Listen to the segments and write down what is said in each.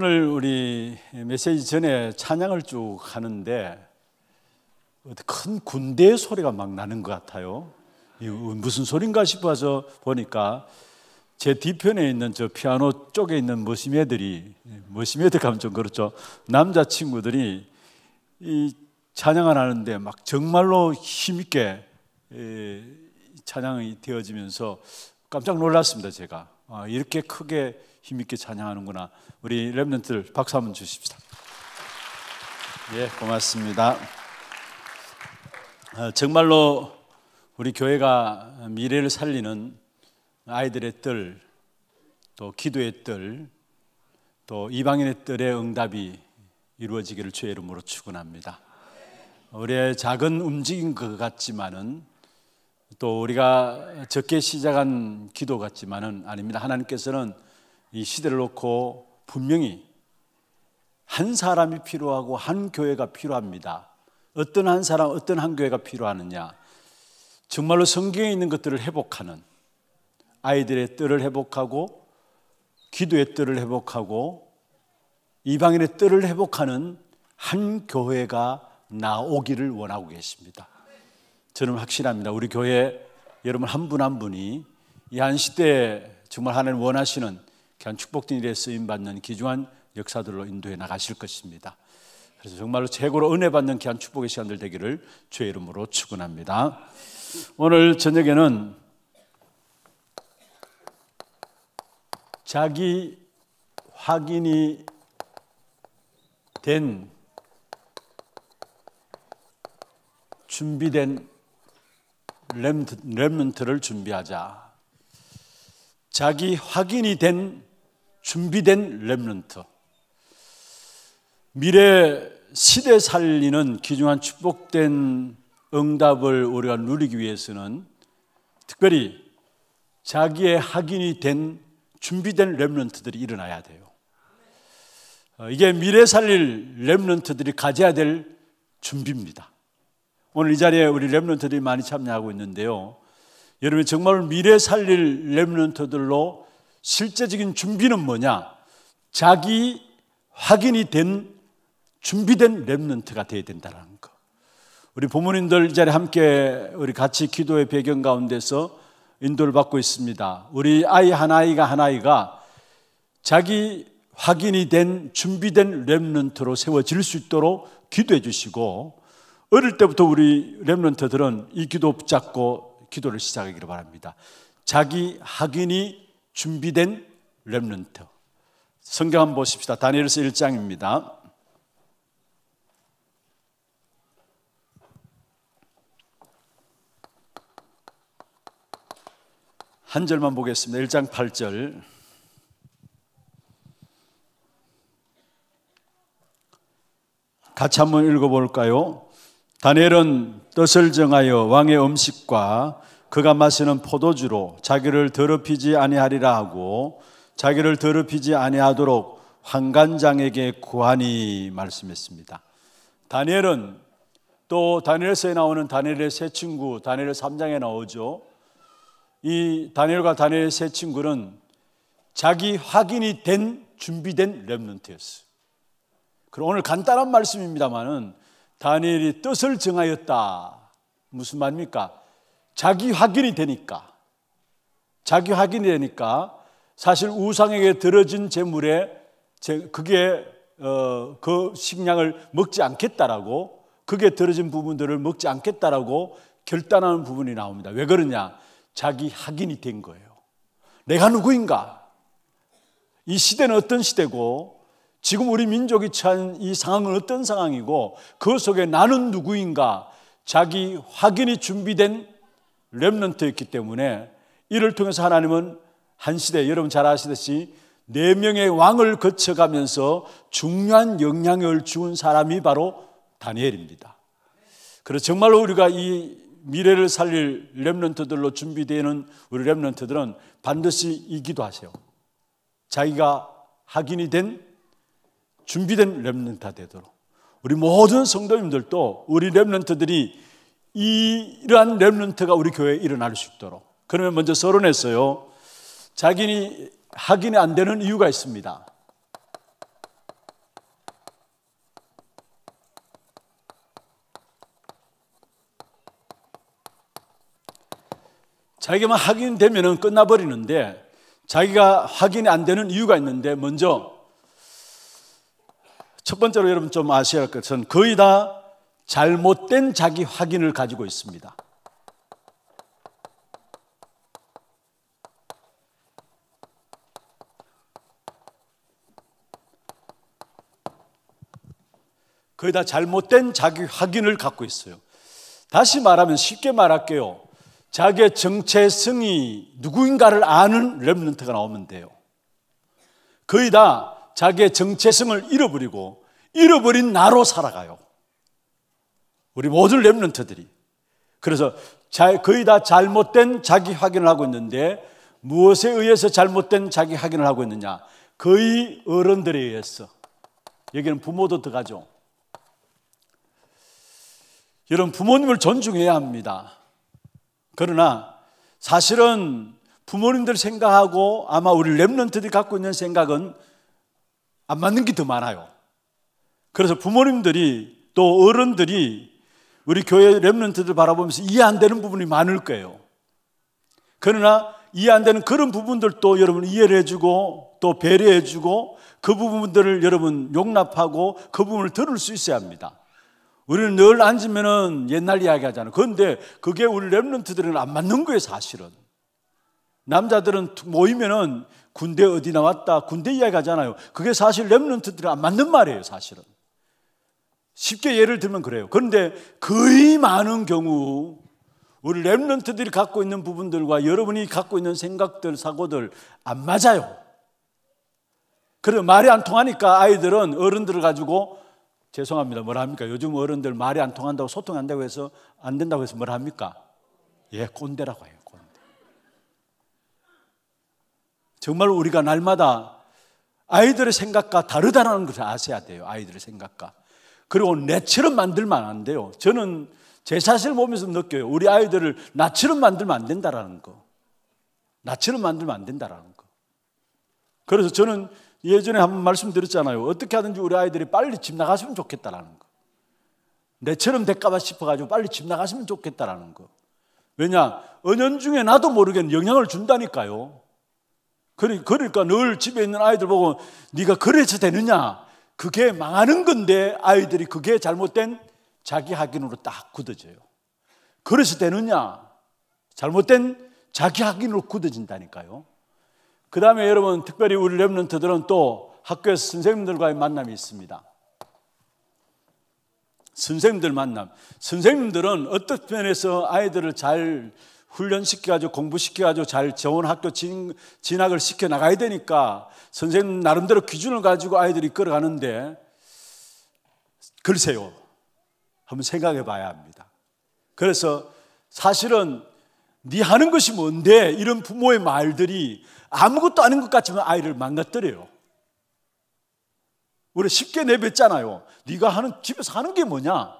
오늘 우리 메시지 전에 찬양을 쭉 하는데 큰 군대의 소리가 막 나는 것 같아요. 무슨 소린가 싶어서 보니까 제 뒤편에 있는 저 피아노 쪽에 있는 머시매들이 머시매들 가면 좀 그렇죠. 남자 친구들이 이 찬양을 하는데 막 정말로 힘 있게 찬양이 되어지면서 깜짝 놀랐습니다. 제가 아, 이렇게 크게 힘있게 찬양하는구나. 우리 랩런트들 박수 한번 주십시다. 예, 고맙습니다. 어, 정말로 우리 교회가 미래를 살리는 아이들의 뜰, 또 기도의 뜰, 또 이방인의 뜰의 응답이 이루어지기를 주의 이름으로 축원합니다. 우리의 작은 움직임 것 같지만은 또 우리가 적게 시작한 기도 같지만은 아닙니다. 하나님께서는 이 시대를 놓고 분명히 한 사람이 필요하고 한 교회가 필요합니다. 어떤 한 사람, 어떤 한 교회가 필요하느냐. 정말로 성경에 있는 것들을 회복하는 아이들의 뜰을 회복하고 기도의 뜰을 회복하고 이방인의 뜰을 회복하는 한 교회가 나오기를 원하고 계십니다. 저는 확실합니다. 우리 교회 여러분 한 분한 한 분이 이 한 시대에 정말 하나님 원하시는 귀한 축복된 일에 쓰임 받는 기중한 역사들로 인도해 나가실 것입니다. 그래서 정말로 최고로 은혜 받는 귀한 축복의 시간들 되기를 주의 이름으로 축원합니다. 오늘 저녁에는 자기 확인이 된 준비된 렘먼트를 준비하자. 자기 확인이 된 준비된 렘런트 미래 시대 살리는 귀중한 축복된 응답을 우리가 누리기 위해서는 특별히 자기의 학인이 된 준비된 렘런트들이 일어나야 돼요. 어, 이게 미래 살릴 렘런트들이 가져야 될 준비입니다. 오늘 이 자리에 우리 렘런트들이 많이 참여하고 있는데요. 여러분 정말 미래 살릴 렘런트들로 실제적인 준비는 뭐냐? 자기 확인이 된 준비된 랩런트가 되어야 된다는 거. 우리 부모님들 자리 에 함께 우리 같이 기도의 배경 가운데서 인도를 받고 있습니다. 우리 아이 한 아이가 한 아이가 자기 확인이 된 준비된 랩런트로 세워질 수 있도록 기도해 주시고 어릴 때부터 우리 랩런트들은 이 기도 붙잡고 기도를 시작하기를 바랍니다. 자기 확인이 준비된 렘런트 성경 한번 보십시다. 다니엘서 1장입니다. 한 절만 보겠습니다. 1장 8절. 같이 한번 읽어볼까요? 다니엘은 뜻을 정하여 왕의 음식과 그가 마시는 포도주로 자기를 더럽히지 아니하리라 하고 자기를 더럽히지 아니하도록 환관장에게 구하니 말씀했습니다. 다니엘은 또 다니엘서에 나오는 다니엘의 세 친구 다니엘 3장에 나오죠. 이 다니엘과 다니엘의 세 친구는 자기 확인이 된 준비된 렘넌트였어 그럼 오늘 간단한 말씀입니다만은 다니엘이 뜻을 정하였다. 무슨 말입니까? 자기 확인이 되니까 자기 확인이 되니까 사실 우상에게 들어진 재물에 그게 어, 그 식량을 먹지 않겠다라고 그게 들어진 부분들을 먹지 않겠다라고 결단하는 부분이 나옵니다. 왜 그러냐? 자기 확인이 된 거예요. 내가 누구인가? 이 시대는 어떤 시대고 지금 우리 민족이 처한 이 상황은 어떤 상황이고 그 속에 나는 누구인가? 자기 확인이 준비된 렘넌트였기 때문에 이를 통해서 하나님은 한 시대 여러분 잘 아시듯이 네 명의 왕을 거쳐가면서 중요한 영향을 주은 사람이 바로 다니엘입니다. 그래서 정말로 우리가 이 미래를 살릴 렘넌트들로 준비되는 우리 렘넌트들은 반드시 이기도 하세요. 자기가 학인이 된 준비된 렘넌트가 되도록 우리 모든 성도님들도 우리 렘넌트들이 이러한 렘런트가 우리 교회에 일어날 수 있도록. 그러면 먼저 서론했어요. 자기니 확인이 안 되는 이유가 있습니다. 자기만 확인되면 끝나버리는데 자기가 확인이 안 되는 이유가 있는데 먼저 첫 번째로 여러분 좀 아셔야 할 것은 거의 다 잘못된 자기 확인을 가지고 있습니다. 거의 다 잘못된 자기 확인을 갖고 있어요. 다시 말하면 쉽게 말할게요. 자기의 정체성이 누구인가를 아는 렘런트가 나오면 돼요. 거의 다 자기의 정체성을 잃어버리고 잃어버린 나로 살아가요. 우리 모든 랩런트들이. 그래서 거의 다 잘못된 자기 확인을 하고 있는데 무엇에 의해서 잘못된 자기 확인을 하고 있느냐? 거의 어른들에 의해서. 여기는 부모도 들어가죠. 여러분, 부모님을 존중해야 합니다. 그러나 사실은 부모님들 생각하고 아마 우리 랩런트들이 갖고 있는 생각은 안 맞는 게 더 많아요. 그래서 부모님들이 또 어른들이 우리 교회 랩런트들 바라보면서 이해 안 되는 부분이 많을 거예요. 그러나 이해 안 되는 그런 부분들도 여러분 이해를 해주고 또 배려해주고 그 부분들을 여러분 용납하고 그 부분을 들을 수 있어야 합니다. 우리는 늘 앉으면은 옛날 이야기 하잖아요. 그런데 그게 우리 랩런트들은 안 맞는 거예요, 사실은. 남자들은 모이면은 군대 어디 나왔다, 군대 이야기 하잖아요. 그게 사실 랩런트들은 안 맞는 말이에요, 사실은. 쉽게 예를 들면 그래요. 그런데 거의 많은 경우 우리 랩런트들이 갖고 있는 부분들과 여러분이 갖고 있는 생각들, 사고들 안 맞아요. 그래 말이 안 통하니까 아이들은 어른들을 가지고 죄송합니다. 뭐라 합니까? 요즘 어른들 말이 안 통한다고 소통이 안 된다고 해서 안 된다고 해서 뭐라 합니까? 예, 꼰대라고 해요. 꼰대. 정말 우리가 날마다 아이들의 생각과 다르다는 것을 아셔야 돼요. 아이들의 생각과. 그리고 내처럼 만들면 안 돼요. 저는 제 사실 보면서 느껴요. 우리 아이들을 나처럼 만들면 안 된다라는 거. 나처럼 만들면 안 된다라는 거. 그래서 저는 예전에 한 번 말씀드렸잖아요. 어떻게 하든지 우리 아이들이 빨리 집 나갔으면 좋겠다라는 거. 내처럼 될까봐 싶어가지고 빨리 집 나갔으면 좋겠다라는 거. 왜냐? 은연 중에 나도 모르게 영향을 준다니까요. 그러니까 늘 집에 있는 아이들 보고 네가 그래서 되느냐? 그게 망하는 건데 아이들이 그게 잘못된 자기 확인으로딱 굳어져요. 그래서 되느냐? 잘못된 자기 학인으로 굳어진다니까요. 그 다음에 여러분, 특별히 우리 랩런트들은 또 학교에서 선생님들과의 만남이 있습니다. 선생님들 만남. 선생님들은 어떤 면에서 아이들을 잘 훈련시켜가지고 공부시켜가지고 잘 좋은 학교 진, 진학을 시켜 나가야 되니까 선생님 나름대로 기준을 가지고 아이들이 끌어가는데 글쎄요. 한번 생각해 봐야 합니다. 그래서 사실은 네 하는 것이 뭔데 이런 부모의 말들이 아무것도 아닌 것 같지만 아이를 망가뜨려요. 우리 쉽게 내뱉잖아요. 네가 하는 집에서 하는 게 뭐냐?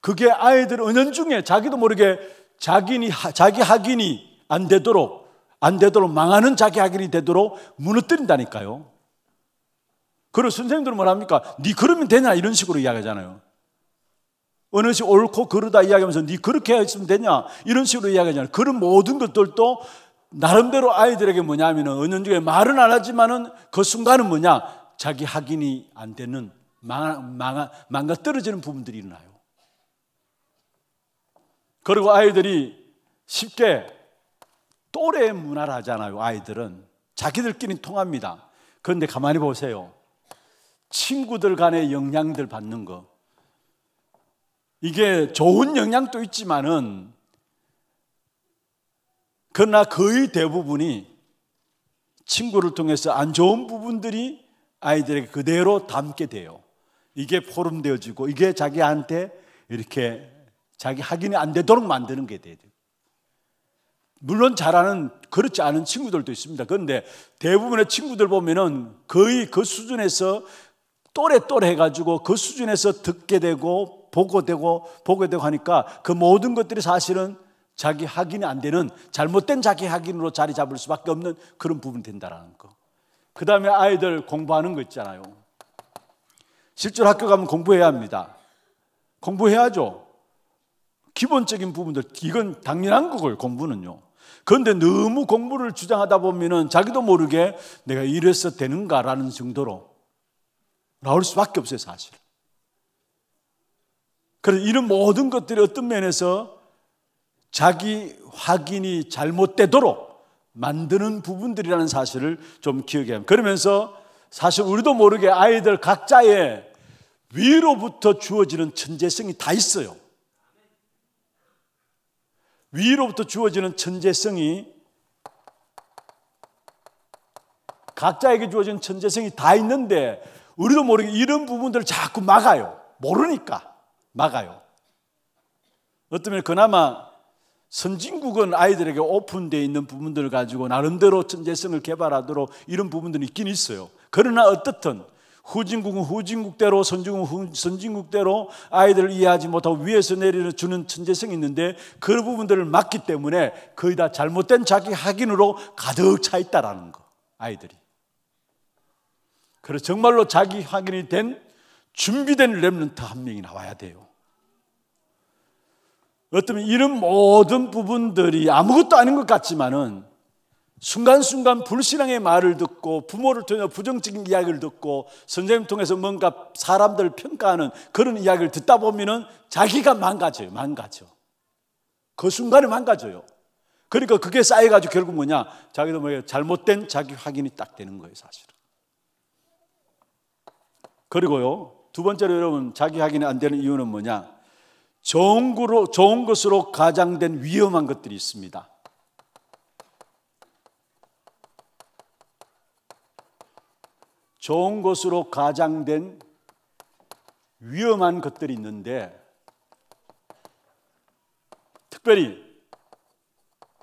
그게 아이들 은연중에 자기도 모르게 자기니, 자기 학인이 안 되도록, 안 되도록 망하는 자기 학인이 되도록 무너뜨린다니까요. 그리고 선생님들은 뭐랍니까? 네 그러면 되냐? 이런 식으로 이야기하잖아요. 어느 시 옳고 그르다 이야기하면서 네 그렇게 했으면 되냐? 이런 식으로 이야기하잖아요. 그런 모든 것들도 나름대로 아이들에게 뭐냐면은 은연 중에 말은 안 하지만은 그 순간은 뭐냐? 자기 학인이 안 되는 망, 망, 망가 떨어지는 부분들이 일어나요. 그리고 아이들이 쉽게 또래 문화를 하잖아요. 아이들은 자기들끼리 통합니다. 그런데 가만히 보세요. 친구들 간의 영향들 받는 거. 이게 좋은 영향도 있지만은 그러나 거의 대부분이 친구를 통해서 안 좋은 부분들이 아이들에게 그대로 담게 돼요. 이게 포럼되어지고 이게 자기한테 이렇게 자기 확인이 안 되도록 만드는 게 돼야 돼요. 물론 잘하는 그렇지 않은 친구들도 있습니다. 그런데 대부분의 친구들 보면은 거의 그 수준에서 또래또래 해가지고 그 수준에서 듣게 되고 보고 되고 보게 되고 하니까 그 모든 것들이 사실은 자기 확인이 안 되는 잘못된 자기 확인으로 자리 잡을 수밖에 없는 그런 부분이 된다라는 거. 그 다음에 아이들 공부하는 거 있잖아요. 실제로 학교 가면 공부해야 합니다. 공부해야죠. 기본적인 부분들, 이건 당연한 거고요, 공부는요. 그런데 너무 공부를 주장하다 보면은 자기도 모르게 내가 이래서 되는가라는 정도로 나올 수밖에 없어요, 사실. 그래서 이런 모든 것들이 어떤 면에서 자기 확인이 잘못되도록 만드는 부분들이라는 사실을 좀기억해 그러면서 사실 우리도 모르게 아이들 각자의 위로부터 주어지는 천재성이 다 있어요. 위로부터 주어지는 천재성이 각자에게 주어진 천재성이 다 있는데 우리도 모르게 이런 부분들을 자꾸 막아요. 모르니까 막아요. 어쩌면 그나마 선진국은 아이들에게 오픈되어 있는 부분들을 가지고 나름대로 천재성을 개발하도록 이런 부분들이 있긴 있어요. 그러나 어떻든 후진국은 후진국대로 선진국은 선진국대로 아이들을 이해하지 못하고 위에서 내리는 주는 천재성이 있는데 그 부분들을 막기 때문에 거의 다 잘못된 자기 확인으로 가득 차 있다라는 거 아이들이 그래서 정말로 자기 확인이 된 준비된 랩런트 한 명이 나와야 돼요 어쩌면 이런 모든 부분들이 아무것도 아닌 것 같지만은 순간순간 불신앙의 말을 듣고 부모를 통해 부정적인 이야기를 듣고 선생님 통해서 뭔가 사람들을 평가하는 그런 이야기를 듣다 보면은 자기가 망가져요. 망가져. 그 순간에 망가져요. 그러니까 그게 쌓여가지고 결국 뭐냐? 자기도 뭐 잘못된 자기 확인이 딱 되는 거예요, 사실은. 그리고요, 두 번째로 여러분, 자기 확인이 안 되는 이유는 뭐냐? 좋은, 거로, 좋은 것으로 가장된 위험한 것들이 있습니다. 좋은 것으로 가장된 위험한 것들이 있는데 특별히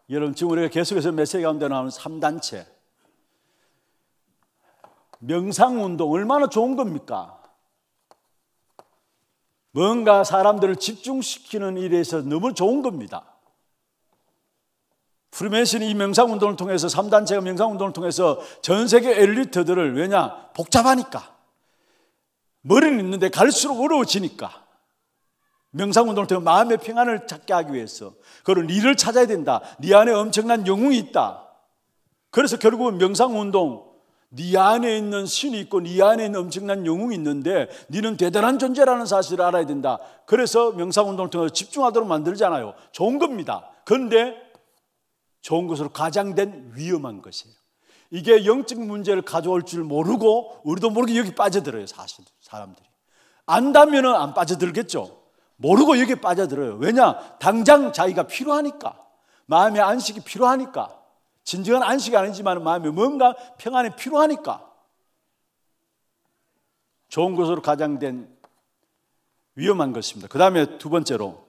여러분 지금 우리가 계속해서 메시지 가운데 나오는 3단체 명상운동 얼마나 좋은 겁니까? 뭔가 사람들을 집중시키는 일에서 너무 좋은 겁니다. 프리메이슨이 이 명상운동을 통해서 3단체가 명상운동을 통해서 전 세계 엘리트들을 왜냐? 복잡하니까 머리는 있는데 갈수록 어려워지니까 명상운동을 통해 마음의 평안을 찾게 하기 위해서 그걸 니를 찾아야 된다 니 네 안에 엄청난 영웅이 있다 그래서 결국은 명상운동 니 네 안에 있는 신이 있고 니 네 안에 있는 엄청난 영웅이 있는데 니는 대단한 존재라는 사실을 알아야 된다 그래서 명상운동을 통해서 집중하도록 만들잖아요 좋은 겁니다 그런데 좋은 것으로 가장된 위험한 것이에요. 이게 영적 문제를 가져올 줄 모르고 우리도 모르게 여기 빠져들어요, 사실 사람들이. 안다면은 안 빠져들겠죠. 모르고 여기 빠져들어요. 왜냐? 당장 자기가 필요하니까. 마음의 안식이 필요하니까. 진정한 안식이 아니지만 마음에 뭔가 평안이 필요하니까. 좋은 것으로 가장된 위험한 것입니다. 그 다음에 두 번째로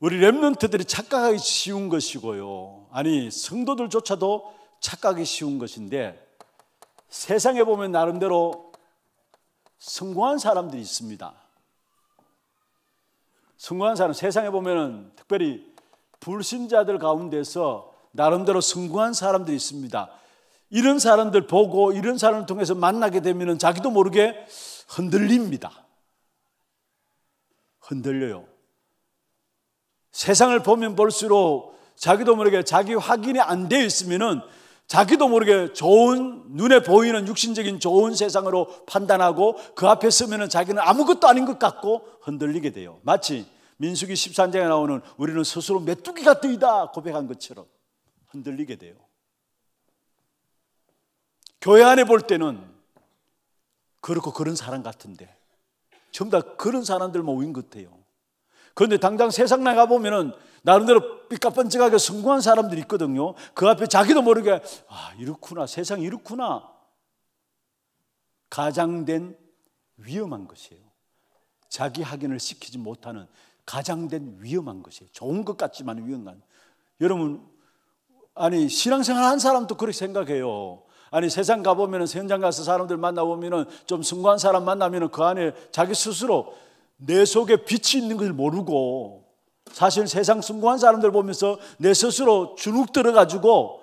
우리 랩런트들이 착각하기 쉬운 것이고요. 아니, 성도들조차도 착각이 쉬운 것인데 세상에 보면 나름대로 성공한 사람들이 있습니다. 성공한 사람, 세상에 보면은 특별히 불신자들 가운데서 나름대로 성공한 사람들이 있습니다. 이런 사람들 보고 이런 사람을 통해서 만나게 되면 자기도 모르게 흔들립니다. 흔들려요. 세상을 보면 볼수록 자기도 모르게 자기 확인이 안 되어 있으면은 자기도 모르게 좋은 눈에 보이는 육신적인 좋은 세상으로 판단하고 그 앞에 서면은 자기는 아무것도 아닌 것 같고 흔들리게 돼요. 마치 민수기 13장에 나오는 우리는 스스로 메뚜기가 뜨이다 고백한 것처럼 흔들리게 돼요. 교회 안에 볼 때는 그렇고 그런 사람 같은데 전부 다 그런 사람들 모인 것 같아요. 그런데 당장 세상 나가 보면은 나름대로 삐까뻔쩍하게 성공한 사람들이 있거든요. 그 앞에 자기도 모르게 아 이렇구나 세상 이렇구나 가장된 위험한 것이에요. 자기 확인을 시키지 못하는 가장된 위험한 것이에요. 좋은 것 같지만 위험한. 여러분 아니 신앙생활 한 사람도 그렇게 생각해요. 아니 세상 가보면 은 현장 가서 사람들 만나보면 은좀 성공한 사람 만나면 은그 안에 자기 스스로 내 속에 빛이 있는 걸 모르고 사실 세상 성공한 사람들 보면서 내 스스로 주눅 들어가지고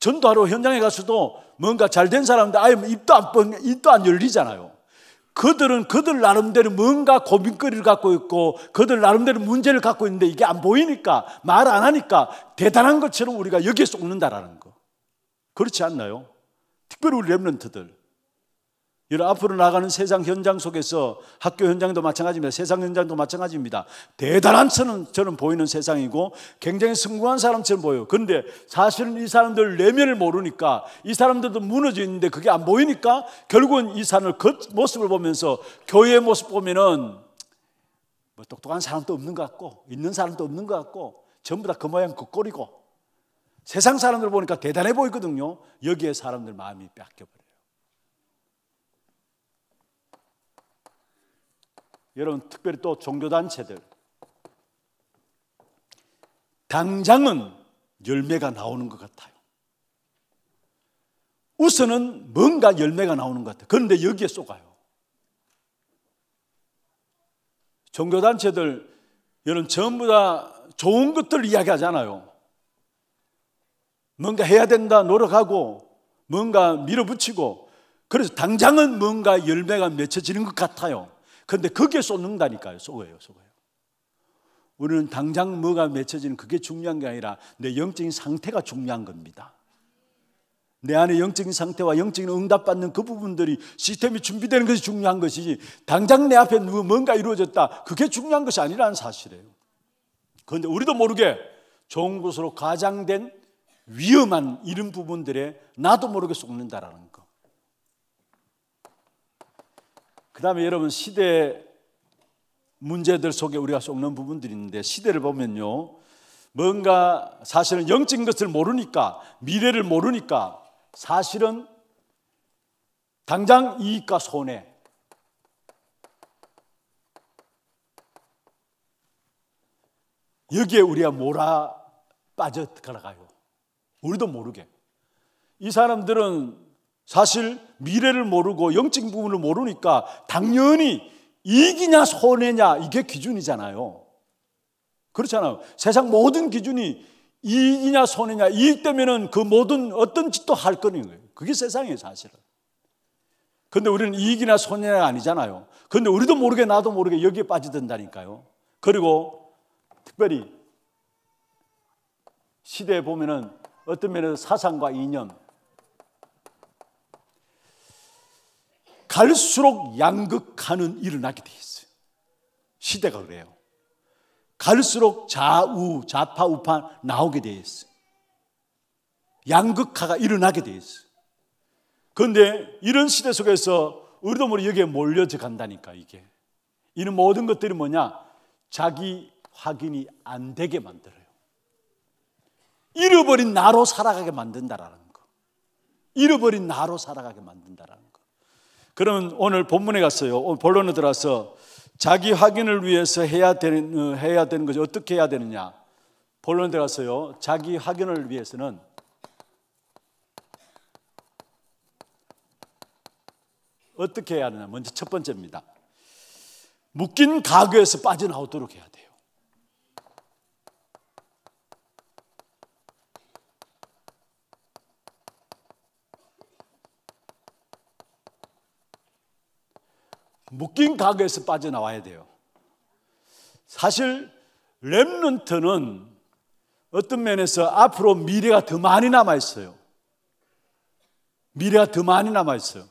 전도하러 현장에 가서도 뭔가 잘 된 사람들 아예 입도 안, 입도 안 열리잖아요. 그들은 그들 나름대로 뭔가 고민거리를 갖고 있고 그들 나름대로 문제를 갖고 있는데 이게 안 보이니까 말 안 하니까 대단한 것처럼 우리가 여기에 속는다라는 거. 그렇지 않나요? 특별히 우리 랩런트들. 여러분 앞으로 나가는 세상 현장 속에서 학교 현장도 마찬가지입니다. 세상 현장도 마찬가지입니다. 대단한 저는 보이는 세상이고 굉장히 성공한 사람처럼 보여요. 그런데 사실은 이 사람들 내면을 모르니까 이 사람들도 무너져 있는데 그게 안 보이니까 결국은 이 사람을 겉모습을 보면서 교회의 모습 보면은 뭐 똑똑한 사람도 없는 것 같고 있는 사람도 없는 것 같고 전부 다 그 모양 그 꼴이고 세상 사람들 보니까 대단해 보이거든요. 여기에 사람들 마음이 뺏겨버려요. 여러분 특별히 또 종교단체들 당장은 열매가 나오는 것 같아요. 우선은 뭔가 열매가 나오는 것 같아요. 그런데 여기에 속아요. 종교단체들, 여러분 전부 다 좋은 것들 이야기하잖아요. 뭔가 해야 된다 노력하고, 뭔가 밀어붙이고, 그래서 당장은 뭔가 열매가 맺혀지는 것 같아요. 근데 그게 쏟는다니까요. 속어요, 속어요. 우리는 당장 뭐가 맺혀지는 그게 중요한 게 아니라 내 영적인 상태가 중요한 겁니다. 내 안의 영적인 상태와 영적인 응답받는 그 부분들이 시스템이 준비되는 것이 중요한 것이지 당장 내 앞에 뭔가 이루어졌다 그게 중요한 것이 아니라는 사실이에요. 그런데 우리도 모르게 좋은 곳으로 가장된 위험한 이런 부분들에 나도 모르게 속는다라는 그 다음에 여러분 시대 문제들 속에 우리가 속는 부분들이 있는데 시대를 보면요. 뭔가 사실은 영적인 것을 모르니까 미래를 모르니까 사실은 당장 이익과 손해 여기에 우리가 몰아 빠져 들어가요. 우리도 모르게. 이 사람들은 사실 미래를 모르고 영적인 부분을 모르니까 당연히 이기냐 손해냐 이게 기준이잖아요. 그렇잖아요. 세상 모든 기준이 이익이냐 손해냐 이익 때문에그 모든 어떤 짓도 할 거는 거예요. 그게 세상이에요 사실은. 근데 우리는 이익이나 손해가 아니잖아요. 근데 우리도 모르게 나도 모르게 여기에 빠지든다니까요. 그리고 특별히 시대에 보면은 어떤 면에서 사상과 이념, 갈수록 양극화는 일어나게 돼 있어요. 시대가 그래요. 갈수록 좌우, 좌파, 우파 나오게 돼 있어요. 양극화가 일어나게 돼 있어요. 그런데 이런 시대 속에서 우리도 모르게 여기에 몰려져 간다니까 이게. 이런 모든 것들이 뭐냐? 자기 확인이 안 되게 만들어요. 잃어버린 나로 살아가게 만든다라는 거. 잃어버린 나로 살아가게 만든다라는 거. 그런 오늘 본문에 갔어요. 오늘 본론에 들어서 자기 확인을 위해서 해야 되는, 어, 해야 되는 것이 어떻게 해야 되느냐. 본론에 들어갔어요. 자기 확인을 위해서는 어떻게 해야 하느냐. 먼저 첫 번째입니다. 묶인 가교에서 빠져나오도록 해야 돼요. 묶인 가게에서 빠져나와야 돼요. 사실 렘넌트는 어떤 면에서 앞으로 미래가 더 많이 남아 있어요. 미래가 더 많이 남아 있어요.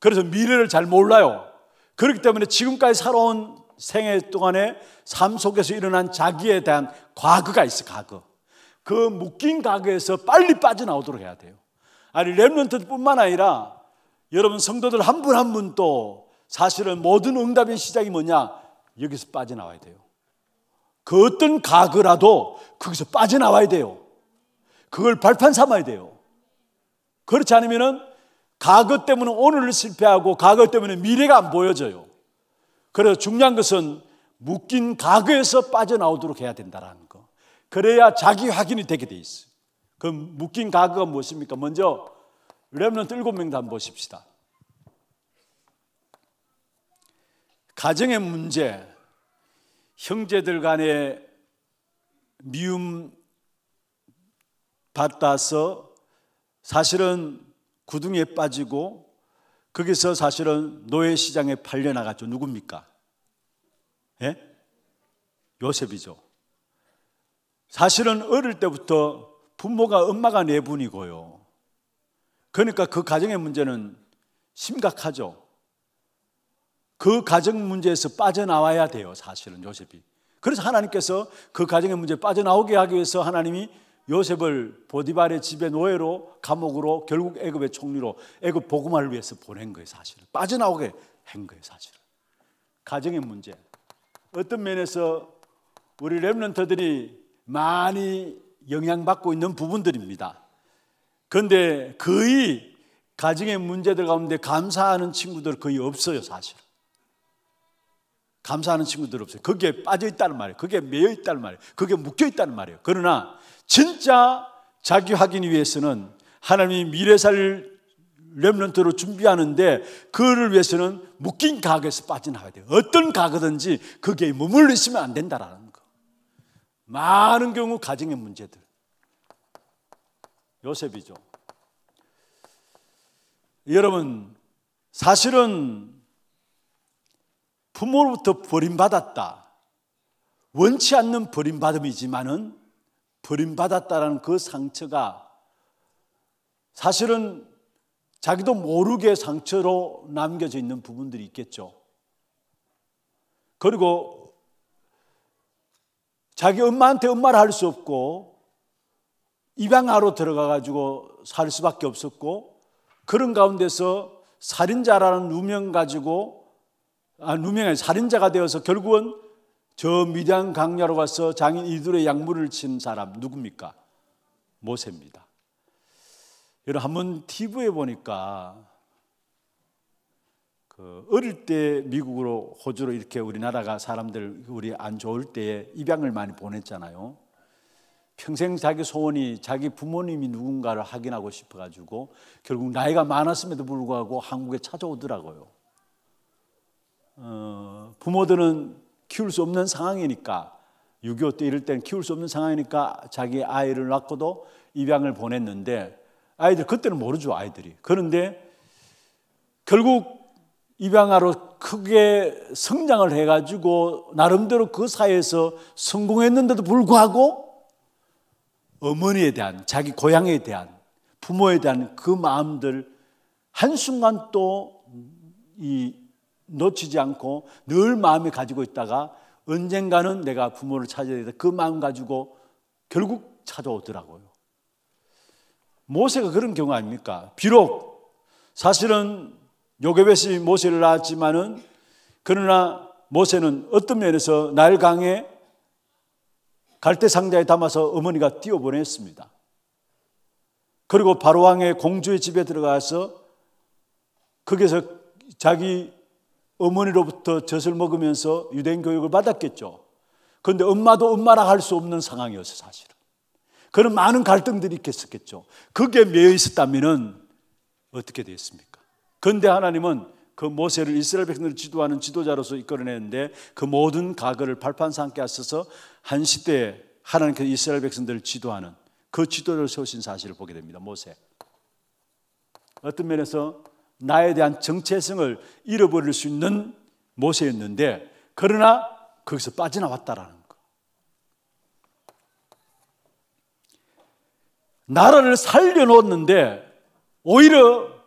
그래서 미래를 잘 몰라요. 그렇기 때문에 지금까지 살아온 생애 동안에 삶 속에서 일어난 자기에 대한 과거가 있어, 과거. 그 묶인 가게에서 빨리 빠져나오도록 해야 돼요. 아니, 렘런트뿐만 아니라 여러분 성도들 한분한분또 사실은 모든 응답의 시작이 뭐냐? 여기서 빠져나와야 돼요. 그 어떤 가그라도 거기서 빠져나와야 돼요. 그걸 발판 삼아야 돼요. 그렇지 않으면은 가거 때문에 오늘을 실패하고 가거 때문에 미래가 안 보여져요. 그래서 중요한 것은 묶인 가거에서 빠져나오도록 해야 된다라는 거. 그래야 자기 확인이 되게 돼 있어요. 그 묶인 가거가 무엇입니까? 먼저 렘넌트 일곱 명도 한번 보십시다. 가정의 문제, 형제들 간의 미움 받아서 사실은 구둥에 빠지고 거기서 사실은 노예 시장에 팔려 나갔죠. 누굽니까? 예? 요셉이죠. 사실은 어릴 때부터 부모가 엄마가 네 분이고요. 그러니까 그 가정의 문제는 심각하죠. 그 가정 문제에서 빠져나와야 돼요, 사실은 요셉이. 그래서 하나님께서 그 가정의 문제 에 빠져나오게 하기 위해서 하나님이 요셉을 보디발의 집에 노예로 감옥으로 결국 애굽의 총리로 애굽 복음화를 위해서 보낸 거예요, 사실은. 빠져나오게 한 거예요, 사실은. 가정의 문제. 어떤 면에서 우리 랩런터들이 많이 영향받고 있는 부분들입니다. 그런데 거의 가정의 문제들 가운데 감사하는 친구들 거의 없어요, 사실. 은 감사하는 친구들 없어요. 거기에 빠져 있다는 말이에요. 거기에 매여 있다는 말이에요. 거기에 묶여 있다는 말이에요. 그러나 진짜 자기 확인 위해서는 하나님이 미래살 렘런트로 준비하는데 그를 위해서는 묶인 각에서 빠져나가야 돼요. 어떤 각이든지 거기에 머물러 있으면 안 된다라는 거. 많은 경우 가정의 문제들. 요셉이죠. 여러분 사실은 부모로부터 버림받았다. 원치 않는 버림받음이지만은 버림받았다라는 그 상처가 사실은 자기도 모르게 상처로 남겨져 있는 부분들이 있겠죠. 그리고 자기 엄마한테 엄마를 할 수 없고 입양아로 들어가 가지고 살 수밖에 없었고 그런 가운데서 살인자라는 누명 가지고 아, 누명의 살인자가 되어서 결국은 저 미디안 강야로 가서 장인 이들의 약물을 친 사람 누굽니까? 모세입니다. 여러분 한번 TV에 보니까 그 어릴 때 미국으로 호주로 이렇게 우리나라가 사람들 우리 안 좋을 때에 입양을 많이 보냈잖아요. 평생 자기 소원이 자기 부모님이 누군가를 확인하고 싶어가지고 결국 나이가 많았음에도 불구하고 한국에 찾아오더라고요. 어, 부모들은 키울 수 없는 상황이니까 6.25 때 이럴 때는 키울 수 없는 상황이니까 자기 아이를 낳고도 입양을 보냈는데 아이들 그때는 모르죠 아이들이 그런데 결국 입양아로 크게 성장을 해가지고 나름대로 그 사회에서 성공했는데도 불구하고 어머니에 대한 자기 고향에 대한 부모에 대한 그 마음들 한순간 또이 놓치지 않고 늘 마음에 가지고 있다가 언젠가는 내가 부모를 찾아야 되다. 그 마음 가지고 결국 찾아오더라고요. 모세가 그런 경우 아닙니까? 비록 사실은 요괴벳이 모세를 낳았지만은 그러나 모세는 어떤 면에서 날강에 갈대 상자에 담아서 어머니가 뛰어보냈습니다. 그리고 바로왕의 공주의 집에 들어가서 거기서 자기 어머니로부터 젖을 먹으면서 유대인 교육을 받았겠죠. 그런데 엄마도 엄마라 할 수 없는 상황이었어요, 사실은. 그런 많은 갈등들이 있겠었겠죠. 그게 메여있었다면 어떻게 되었습니까? 그런데 하나님은 그 모세를 이스라엘 백성을 들 지도하는 지도자로서 이끌어내는데 그 모든 과거를 발판 삼게 하셔서 한 시대에 하나님께서 이스라엘 백성들을 지도하는 그 지도를 세우신 사실을 보게 됩니다. 모세. 어떤 면에서 나에 대한 정체성을 잃어버릴 수 있는 모세였는데 그러나 거기서 빠져나왔다라는 거. 나라를 살려놓았는데 오히려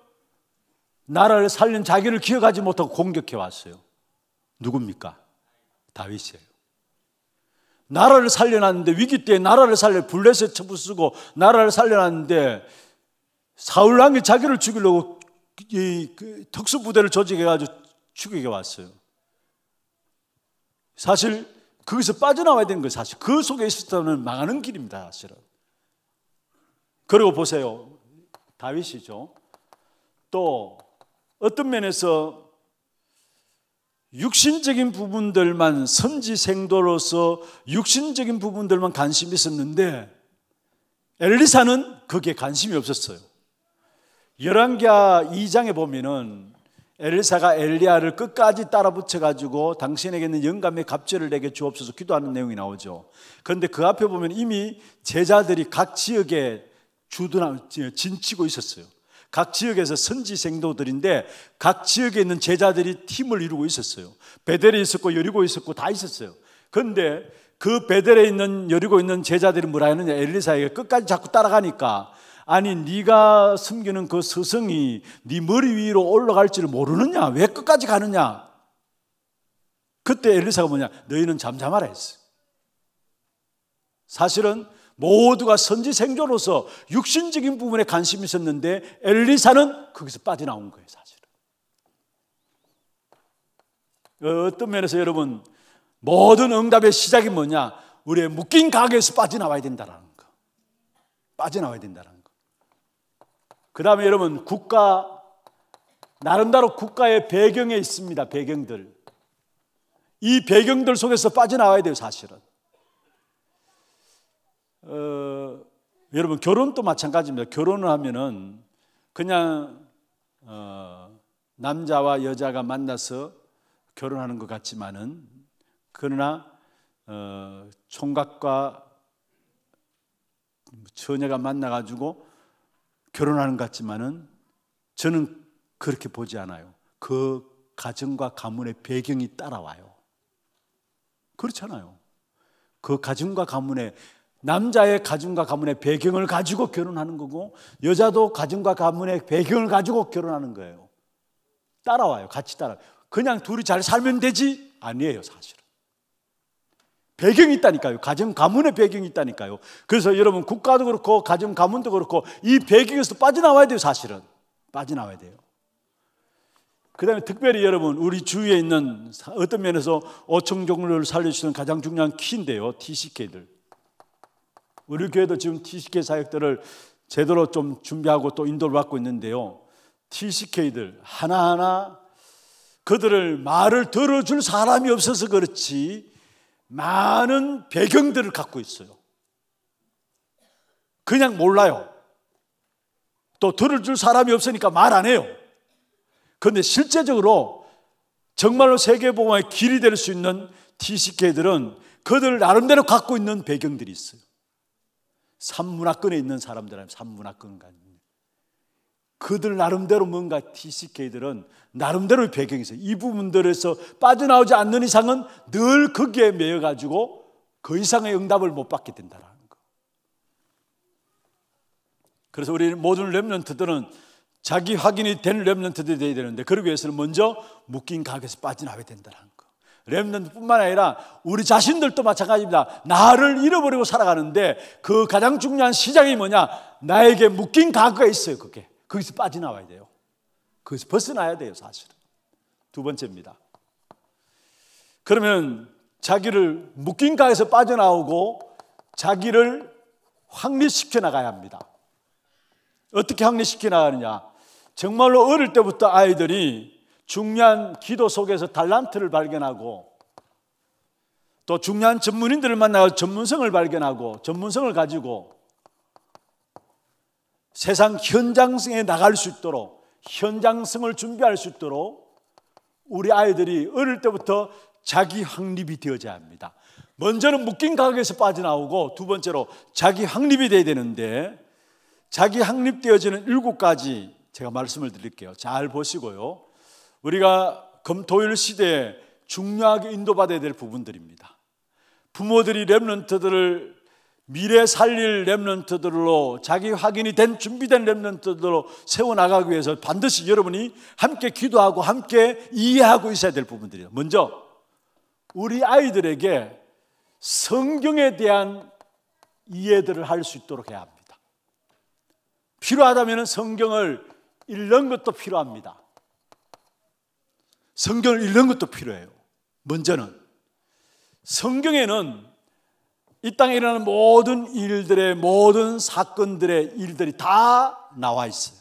나라를 살린 자기를 기억하지 못하고 공격해 왔어요. 누굽니까? 다윗이에요. 나라를 살려놨는데 위기 때 나라를 살려 블레셋 처부 쓰고 나라를 살려놨는데 사울왕이 자기를 죽이려고 이, 그 특수부대를 조직해가지고 추격해 왔어요. 사실 거기서 빠져나와야 되는 거예요. 사실 그 속에 있었다면 망하는 길입니다. 사실은. 그리고 보세요. 다윗이죠. 또 어떤 면에서 육신적인 부분들만 선지생도로서 육신적인 부분들만 관심이 있었는데 엘리사는 거기에 관심이 없었어요. 열왕기하 2장에 보면은 엘리사가 엘리야를 끝까지 따라붙여 가지고 당신에게 는 영감의 갑절을 내게 주옵소서 기도하는 내용이 나오죠. 그런데 그 앞에 보면 이미 제자들이 각 지역에 주둔 진치고 있었어요. 각 지역에서 선지 생도들인데 각 지역에 있는 제자들이 팀을 이루고 있었어요. 베델에 있었고 여리고 있었고 다 있었어요. 그런데 그 베델에 있는 여리고 있는 제자들이 뭐라 했느냐 엘리사에게 끝까지 자꾸 따라가니까 아니 네가 숨기는 그 스승이 네 머리 위로 올라갈 지를 모르느냐? 왜 끝까지 가느냐? 그때 엘리사가 뭐냐? 너희는 잠잠하라 했어. 사실은 모두가 선지 생존으로서 육신적인 부분에 관심이 있었는데 엘리사는 거기서 빠져나온 거예요, 사실은. 어떤 면에서 여러분 모든 응답의 시작이 뭐냐? 우리의 묶인 가게에서 빠져나와야 된다라는 거. 빠져나와야 된다라는 거. 그 다음에 여러분 국가 나름대로 국가의 배경에 있습니다. 배경들. 이 배경들 속에서 빠져나와야 돼요, 사실은. 어, 여러분, 결혼도 마찬가지입니다. 결혼을 하면은 그냥, 어, 남자와 여자가 만나서 결혼하는 것 같지만은, 그러나, 어, 총각과 처녀가 만나가지고 결혼하는 것 같지만은 저는 그렇게 보지 않아요. 그 가정과 가문의 배경이 따라와요. 그렇잖아요. 그 가정과 가문의 남자의 가정과 가문의 배경을 가지고 결혼하는 거고 여자도 가정과 가문의 배경을 가지고 결혼하는 거예요. 따라와요. 같이 따라. 그냥 둘이 잘 살면 되지 아니에요, 사실은. 배경이 있다니까요. 가정 가문의 배경이 있다니까요. 그래서 여러분 국가도 그렇고 가정 가문도 그렇고 이 배경에서 빠져나와야 돼요, 사실은. 빠져나와야 돼요. 그다음에 특별히 여러분 우리 주위에 있는 어떤 면에서 5층 종류를 살려 주는 가장 중요한 키인데요. TCK들. 우리 교회도 지금 TCK 사역들을 제대로 좀 준비하고 또 인도를 받고 있는데요. TCK들 하나하나 그들을 말을 들어줄 사람이 없어서 그렇지 많은 배경들을 갖고 있어요. 그냥 몰라요. 또 들어줄 사람이 없으니까 말 안 해요. 그런데 실제적으로 정말로 세계보험의 길이 될 수 있는 TCK들은 그들 나름대로 갖고 있는 배경들이 있어요. 산문화권에 있는 사람들은 산문화권입니 그들 나름대로 뭔가 TCK들은 나름대로 배경이 있어요. 이 부분들에서 빠져나오지 않는 이상은 늘 거기에 매여가지고 그 이상의 응답을 못 받게 된다는 거. 그래서 우리 모든 랩런트들은 자기 확인이 된 랩런트들이 되어야 되는데 그러기 위해서는 먼저 묶인 각에서 빠져나와야 된다는 거. 랩런트뿐만 아니라 우리 자신들도 마찬가지입니다. 나를 잃어버리고 살아가는데 그 가장 중요한 시작이 뭐냐? 나에게 묶인 가그가 있어요, 그게. 거기서 빠져나와야 돼요. 거기서 벗어나야 돼요, 사실은. 두 번째입니다. 그러면 자기를 묶인 가에서 빠져나오고 자기를 확립시켜 나가야 합니다. 어떻게 확립시켜 나가느냐? 정말로 어릴 때부터 아이들이 중요한 기도 속에서 달란트를 발견하고 또 중요한 전문인들을 만나서 전문성을 발견하고 전문성을 가지고 세상 현장성에 나갈 수 있도록 현장성을 준비할 수 있도록 우리 아이들이 어릴 때부터 자기 확립이 되어야 합니다. 먼저는 묶인 가격에서 빠져나오고 두 번째로 자기 확립이 돼야 되는데 자기 확립되어지는 일곱 가지 제가 말씀을 드릴게요. 잘 보시고요. 우리가 검토일 시대에 중요하게 인도받아야 될 부분들입니다. 부모들이 랩런트들을 미래 살릴 랩런트들로 자기 확인이 된 준비된 랩런트들로 세워나가기 위해서 반드시 여러분이 함께 기도하고 함께 이해하고 있어야 될 부분들이에요. 먼저 우리 아이들에게 성경에 대한 이해들을 할 수 있도록 해야 합니다. 필요하다면 성경을 읽는 것도 필요합니다. 성경을 읽는 것도 필요해요. 먼저는 성경에는 이 땅에 일어나는 모든 일들의 모든 사건들의 일들이 다 나와 있어요.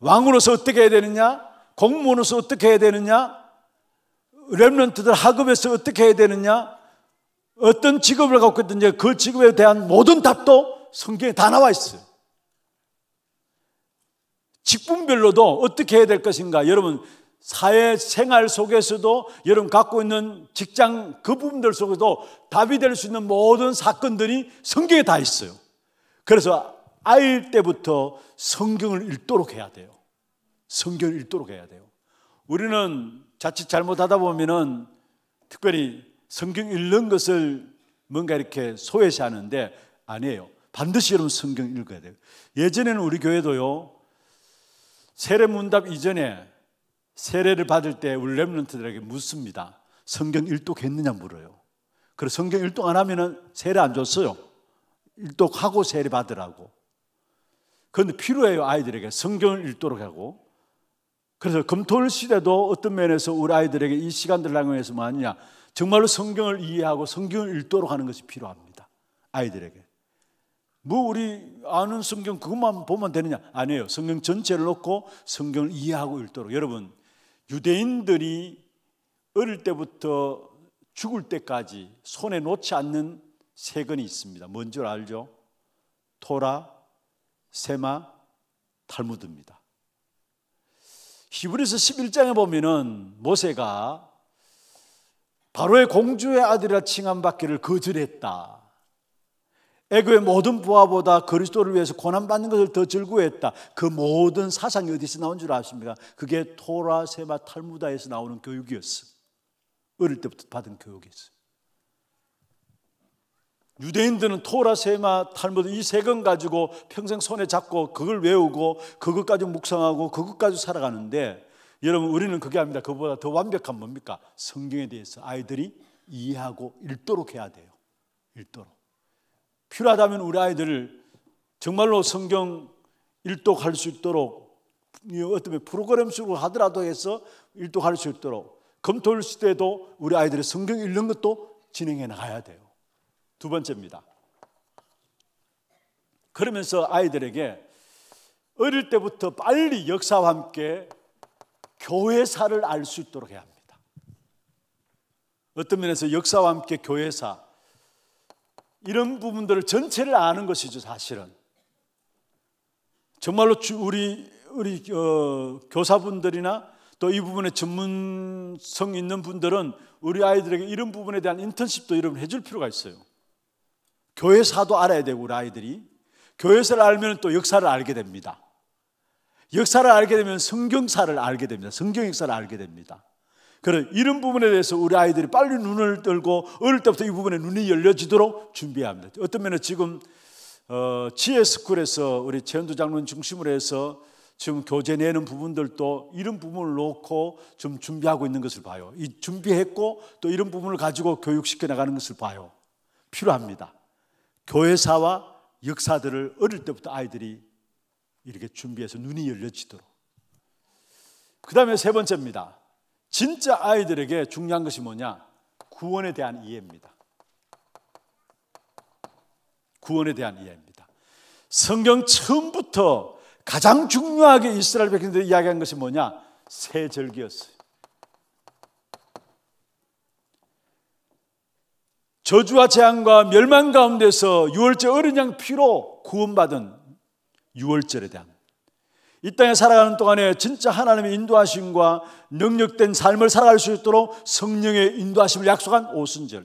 왕으로서 어떻게 해야 되느냐? 공무원으로서 어떻게 해야 되느냐? 랩런트들 학업에서 어떻게 해야 되느냐? 어떤 직업을 갖고 있든지 그 직업에 대한 모든 답도 성경에 다 나와 있어요. 직분별로도 어떻게 해야 될 것인가? 여러분, 사회 생활 속에서도 여러분 갖고 있는 직장 그 부분들 속에도 답이 될 수 있는 모든 사건들이 성경에 다 있어요. 그래서 아일 때부터 성경을 읽도록 해야 돼요. 성경을 읽도록 해야 돼요. 우리는 자칫 잘못하다 보면은 특별히 성경 읽는 것을 뭔가 이렇게 소외시하는데 아니에요. 반드시 여러분 성경 읽어야 돼요. 예전에는 우리 교회도요. 세례문답 이전에 세례를 받을 때울리 렘런트들에게 묻습니다. 성경 일독했느냐 물어요. 그래서 성경 일독 안하면 세례 안 줬어요. 일독하고 세례 받으라고. 그런데 필요해요 아이들에게 성경을 읽도록 하고. 그래서 검토일 시대도 어떤 면에서 우리 아이들에게 이 시간들 낭용해서 뭐 하느냐 정말로 성경을 이해하고 성경을 읽도록 하는 것이 필요합니다 아이들에게 뭐 우리 아는 성경 그것만 보면 되느냐 아니에요 성경 전체를 놓고 성경을 이해하고 읽도록 여러분 유대인들이 어릴 때부터 죽을 때까지 손에 놓지 않는 세건이 있습니다. 뭔 줄 알죠? 토라, 세마, 탈무드입니다. 히브리서 11장에 보면은 모세가 바로의 공주의 아들이라 칭함받기를 거절했다. 애교의 모든 부하보다 그리스도를 위해서 고난받는 것을 더 즐거워했다. 그 모든 사상이 어디서 나온 줄 아십니까? 그게 토라, 세마, 탈무다에서 나오는 교육이었어. 어릴 때부터 받은 교육이었어. 유대인들은 토라, 세마, 탈무다이세권 가지고 평생 손에 잡고 그걸 외우고 그것까지 묵상하고 그것까지 살아가는데 여러분 우리는 그게 아닙니다. 그보다 더 완벽한 뭡니까? 성경에 대해서 아이들이 이해하고 읽도록 해야 돼요. 읽도록. 필요하다면 우리 아이들을 정말로 성경 일독할 수 있도록 어떤 프로그램식으로 하더라도 해서 일독할 수 있도록 검토일 시대에도 우리 아이들의 성경 읽는 것도 진행해 나가야 돼요. 두 번째입니다. 그러면서 아이들에게 어릴 때부터 빨리 역사와 함께 교회사를 알 수 있도록 해야 합니다. 어떤 면에서 역사와 함께 교회사, 이런 부분들을 전체를 아는 것이죠, 사실은. 정말로 우리 우리 어, 교사분들이나 또 이 부분에 전문성 있는 분들은 우리 아이들에게 이런 부분에 대한 인턴십도 여러분 해줄 필요가 있어요. 교회사도 알아야 되고 우리 아이들이 교회사를 알면 또 역사를 알게 됩니다. 역사를 알게 되면 성경사를 알게 됩니다. 성경 역사를 알게 됩니다. 그래 이런 부분에 대해서 우리 아이들이 빨리 눈을 들고 어릴 때부터 이 부분에 눈이 열려지도록 준비합니다. 어떤 면에 지금 어, 지혜스쿨에서 우리 최현두 장로님 중심으로 해서 지금 교재 내는 부분들도 이런 부분을 놓고 좀 준비하고 있는 것을 봐요. 이 준비했고 또 이런 부분을 가지고 교육시켜 나가는 것을 봐요. 필요합니다. 교회사와 역사들을 어릴 때부터 아이들이 이렇게 준비해서 눈이 열려지도록. 그 다음에 세 번째입니다. 진짜 아이들에게 중요한 것이 뭐냐? 구원에 대한 이해입니다. 구원에 대한 이해입니다. 성경 처음부터 가장 중요하게 이스라엘 백성들이 이야기한 것이 뭐냐? 새 절기였어요. 저주와 재앙과 멸망 가운데서 6월절 어린 양 피로 구원받은 6월절에 대한 이 땅에 살아가는 동안에 진짜 하나님의 인도하심과 능력된 삶을 살아갈 수 있도록 성령의 인도하심을 약속한 오순절.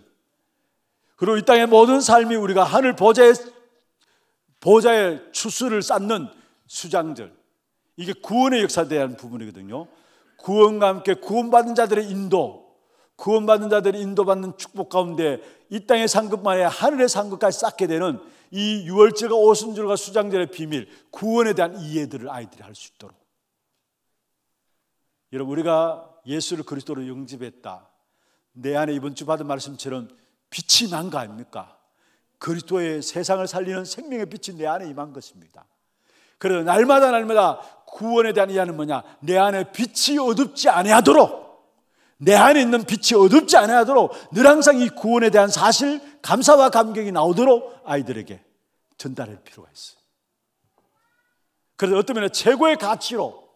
그리고 이 땅의 모든 삶이 우리가 하늘 보좌에 보좌에 추수를 쌓는 수장절. 이게 구원의 역사에 대한 부분이거든요. 구원과 함께 구원받은 자들의 인도, 구원받은 자들의 인도받는 축복 가운데 이 땅의 상급만에 하늘의 상급까지 쌓게 되는 이 유월절과 오순절과 수장절의 비밀, 구원에 대한 이해들을 아이들이 할 수 있도록. 여러분, 우리가 예수를 그리스도로 영접했다. 내 안에 이번 주 받은 말씀처럼 빛이 난 거 아닙니까? 그리스도의 세상을 살리는 생명의 빛이 내 안에 임한 것입니다. 그래서 날마다 날마다 구원에 대한 이해는 뭐냐? 내 안에 빛이 어둡지 아니하도록 내 안에 있는 빛이 어둡지 않아 하도록 늘 항상 이 구원에 대한 사실, 감사와 감격이 나오도록 아이들에게 전달할 필요가 있어요. 그래서 어떤 면에 최고의 가치로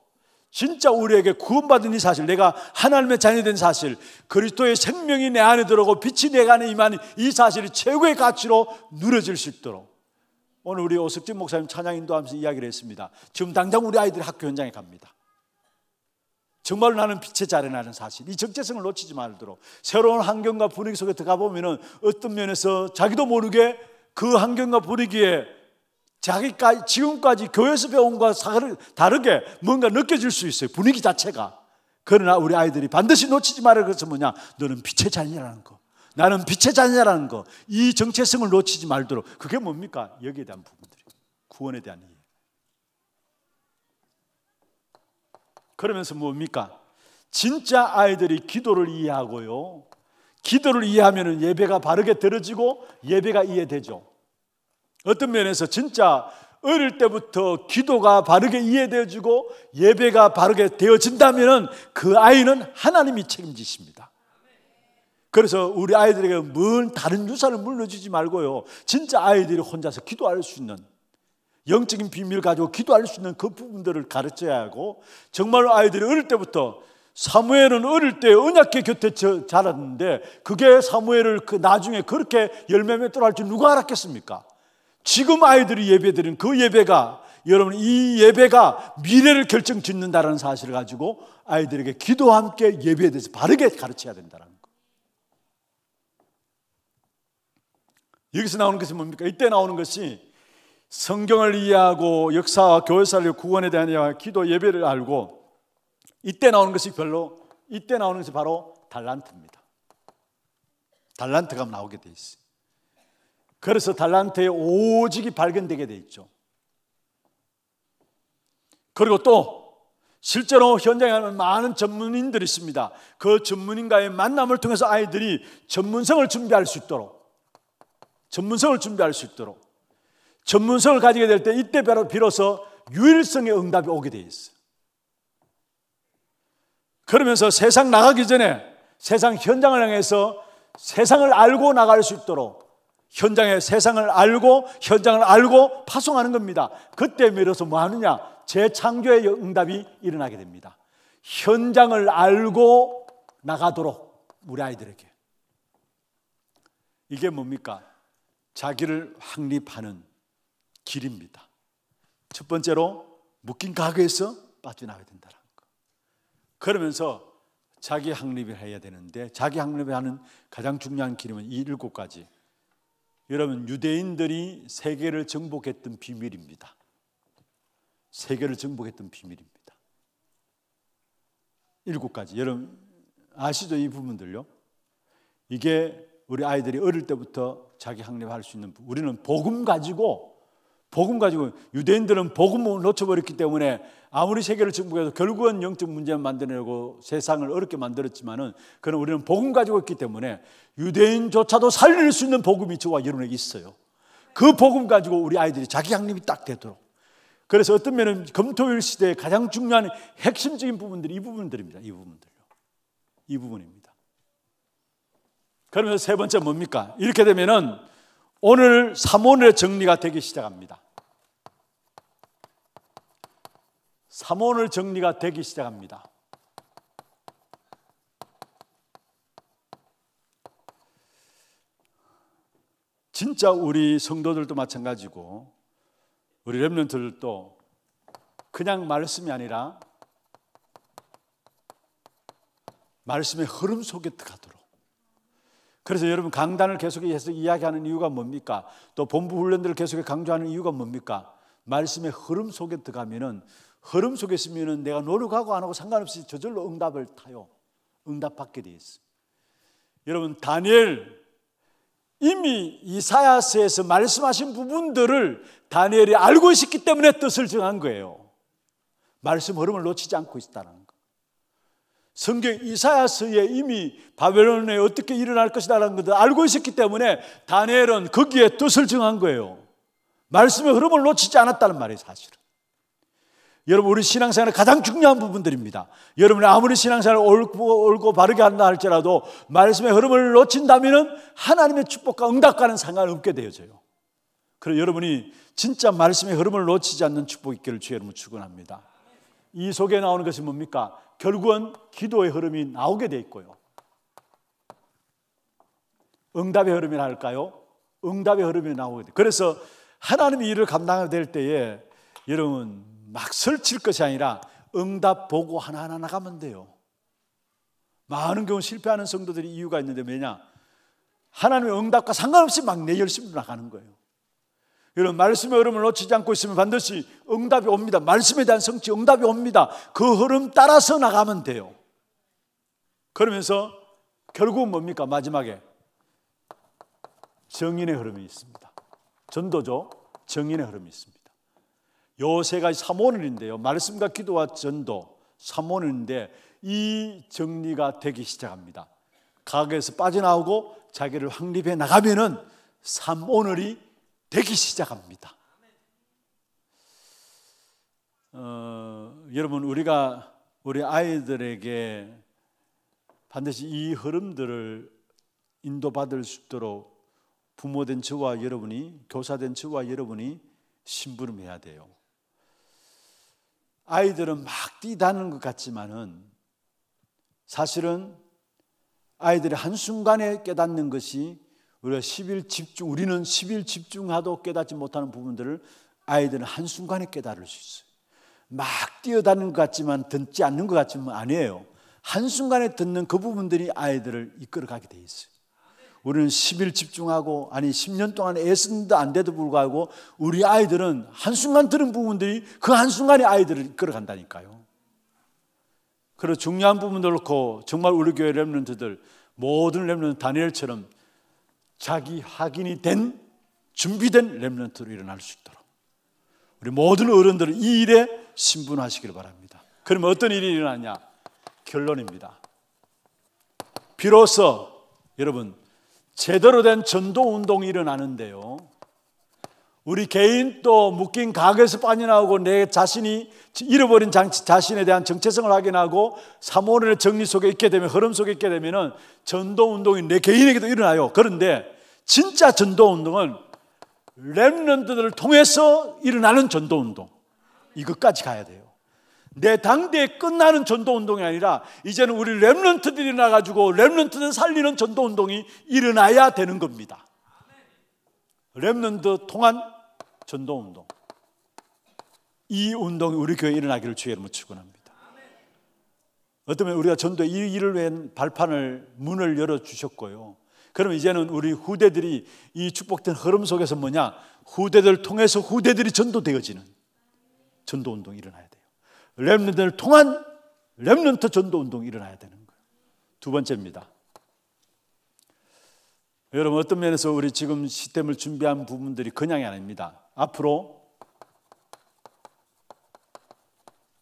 진짜 우리에게 구원받은 이 사실, 내가 하나님의 자녀된 사실, 그리스도의 생명이 내 안에 들어오고 빛이 내 안에 임하는 이 사실이 최고의 가치로 누려질 수 있도록 오늘 우리 오석진 목사님 찬양 인도하면서 이야기를 했습니다. 지금 당장 우리 아이들이 학교 현장에 갑니다. 정말 나는 빛의 자리라는 사실, 이정체성을 놓치지 말도록 새로운 환경과 분위기 속에 들어가 보면은 어떤 면에서 자기도 모르게 그 환경과 분위기에 자기까지 지금까지 교회에서 배운 것과 다르게 뭔가 느껴질 수 있어요. 분위기 자체가. 그러나 우리 아이들이 반드시 놓치지 말아야 것은 뭐냐? 너는 빛의 자녀라는 거. 나는 빛의 자녀라는 거. 이 정체성을 놓치지 말도록. 그게 뭡니까? 여기에 대한 부분들이. 구원에 대한 그러면서 뭡니까? 진짜 아이들이 기도를 이해하고요. 기도를 이해하면 예배가 바르게 들어지고 예배가 이해되죠. 어떤 면에서 진짜 어릴 때부터 기도가 바르게 이해되어지고 예배가 바르게 되어진다면 그 아이는 하나님이 책임지십니다. 그래서 우리 아이들에게 뭔 다른 유산을 물려주지 말고요. 진짜 아이들이 혼자서 기도할 수 있는 영적인 비밀 을 가지고 기도할 수 있는 그 부분들을 가르쳐야 하고 정말 아이들이 어릴 때부터 사무엘은 어릴 때 언약계 곁에 자랐는데 그게 사무엘을 그 나중에 그렇게 열매 맺도록 할 줄 누가 알았겠습니까? 지금 아이들이 예배드린그 예배가 여러분 이 예배가 미래를 결정 짓는다라는 사실을 가지고 아이들에게 기도와 함께 예배에 대해서 바르게 가르쳐야 된다는 거. 여기서 나오는 것이 뭡니까? 이때 나오는 것이 성경을 이해하고 역사와 교회사를 구원에 대한 이야기, 기도 예배를 알고 이때 나오는 것이 별로 이때 나오는 것이 바로 달란트입니다. 달란트가 나오게 돼 있어요. 그래서 달란트의 오직이 발견되게 돼 있죠. 그리고 또 실제로 현장에 많은 전문인들이 있습니다. 그 전문인과의 만남을 통해서 아이들이 전문성을 준비할 수 있도록 전문성을 준비할 수 있도록 전문성을 가지게 될 때 이때 바로 비로소 유일성의 응답이 오게 돼있어 그러면서 세상 나가기 전에 세상 현장을 향해서 세상을 알고 나갈 수 있도록 현장에 세상을 알고 현장을 알고 파송하는 겁니다. 그때 미뤄서 뭐 하느냐? 재창조의 응답이 일어나게 됩니다. 현장을 알고 나가도록 우리 아이들에게. 이게 뭡니까? 자기를 확립하는 길입니다. 첫 번째로 묶인 가게에서 빠져나가야 된다는 거. 그러면서 자기 확립을 해야 되는데 자기 확립을 하는 가장 중요한 길은 이 일곱 가지. 여러분 유대인들이 세계를 정복했던 비밀입니다. 세계를 정복했던 비밀입니다. 일곱 가지. 여러분 아시죠 이 부분들요? 이게 우리 아이들이 어릴 때부터 자기 학립할 수 있는 우리는 복음 가지고 복음 가지고 유대인들은 복음을 놓쳐버렸기 때문에 아무리 세계를 정복해도 결국은 영적 문제만 만들어내고 세상을 어렵게 만들었지만은 그는 우리는 복음 가지고 있기 때문에 유대인조차도 살릴 수 있는 복음이 저와 여러분에 있어요. 그 복음 가지고 우리 아이들이 자기 양립이 딱 되도록. 그래서 어떤 면은 검토일 시대에 가장 중요한 핵심적인 부분들이 이 부분들입니다. 이 부분들요. 이 부분입니다. 그러면 세 번째 뭡니까? 이렇게 되면은 오늘 삼원의 정리가 되기 시작합니다. 삼원을 정리가 되기 시작합니다. 진짜 우리 성도들도 마찬가지고 우리 렘런들도 그냥 말씀이 아니라 말씀의 흐름 속에 들어가도록 그래서 여러분 강단을 계속해서 이야기하는 이유가 뭡니까? 또 본부 훈련들을 계속해 강조하는 이유가 뭡니까? 말씀의 흐름 속에 들어가면은 흐름 속에 있으면은 내가 노력하고 안 하고 상관없이 저절로 응답을 타요. 응답받게 돼 있어. 여러분 다니엘 이미 이사야서에서 말씀하신 부분들을 다니엘이 알고 있었기 때문에 뜻을 정한 거예요. 말씀 흐름을 놓치지 않고 있다는 성경 이사야서에 이미 바벨론에 어떻게 일어날 것이다라는 것을 알고 있었기 때문에 다니엘은 거기에 뜻을 정한 거예요. 말씀의 흐름을 놓치지 않았다는 말이에요, 사실은. 여러분, 우리 신앙생활의 가장 중요한 부분들입니다. 여러분이 아무리 신앙생활을 옳고, 옳고 바르게 한다 할지라도 말씀의 흐름을 놓친다면 하나님의 축복과 응답과는 상관없게 되어져요. 그래서 여러분이 진짜 말씀의 흐름을 놓치지 않는 축복이 있기를 주의 이름으 축원합니다. 이 속에 나오는 것이 뭡니까? 결국은 기도의 흐름이 나오게 돼 있고요. 응답의 흐름이라 할까요? 응답의 흐름이 나오게 돼. 그래서 하나님의 일을 감당해야 될 때에 여러분 막 설칠 것이 아니라 응답 보고 하나하나 나가면 돼요. 많은 경우 실패하는 성도들이 이유가 있는데 왜냐? 하나님의 응답과 상관없이 막 내열심으 나가는 거예요. 여러분 말씀의 흐름을 놓치지 않고 있으면 반드시 응답이 옵니다. 말씀에 대한 성취 응답이 옵니다. 그 흐름 따라서 나가면 돼요. 그러면서 결국은 뭡니까? 마지막에 정인의 흐름이 있습니다. 전도죠. 정인의 흐름이 있습니다. 요 세 가지 삼원인데요 말씀과 기도와 전도 삼원인데이 정리가 되기 시작합니다. 가게에서 빠져나오고 자기를 확립해 나가면은 삼오늘이 되기 시작합니다. 어, 여러분 우리가 우리 아이들에게 반드시 이 흐름들을 인도받을 수 있도록 부모된 저와 여러분이 교사된 저와 여러분이 심부름해야 돼요. 아이들은 막 뛰다는 것 같지만은 사실은 아이들이 한순간에 깨닫는 것이 우리가 10일 집중, 우리는 10일 집중하도 깨닫지 못하는 부분들을 아이들은 한순간에 깨달을 수 있어요. 막 뛰어다니는 것 같지만 듣지 않는 것 같지만 아니에요. 한순간에 듣는 그 부분들이 아이들을 이끌어가게 돼 있어요. 우리는 10일 집중하고 아니 10년 동안 애쓴다 안 돼도 불구하고 우리 아이들은 한순간 들은 부분들이 그 한순간에 아이들을 이끌어간다니까요. 그래서 중요한 부분도 그렇고 정말 우리 교회 랩런트들 모든 랩런트 다니엘처럼 자기 확인이 된 준비된 렘런트로 일어날 수 있도록 우리 모든 어른들은 이 일에 신분하시길 바랍니다. 그럼 어떤 일이 일어나냐? 결론입니다. 비로소 여러분 제대로 된 전도 운동이 일어나는데요. 우리 개인 또 묶인 가게에서 빠져나오고 내 자신이 잃어버린 장치 자신에 대한 정체성을 확인하고 사모원의 정리 속에 있게 되면 흐름 속에 있게 되면은 전도 운동이 내 개인에게도 일어나요. 그런데 진짜 전도 운동은 렘런드들을 통해서 일어나는 전도 운동 이것까지 가야 돼요. 내 당대에 끝나는 전도 운동이 아니라 이제는 우리 렘런트들이 일어나 가지고 렘런트들 살리는 전도 운동이 일어나야 되는 겁니다. 렘런드 통한 전도 운동. 이 운동이 우리 교회에 일어나기를 주의 이름으로 축원합니다. 어쩌면 우리가 전도 이 일을 위한 발판을 문을 열어 주셨고요. 그럼 이제는 우리 후대들이 이 축복된 흐름 속에서 뭐냐? 후대들 통해서 후대들이 전도되어지는 전도 운동이 일어나야 돼요. 렘넌트를 통한 렘넌트 전도 운동이 일어나야 되는 거예요. 두 번째입니다. 여러분 어떤 면에서 우리 지금 시스템을 준비한 부분들이 그냥이 아닙니다. 앞으로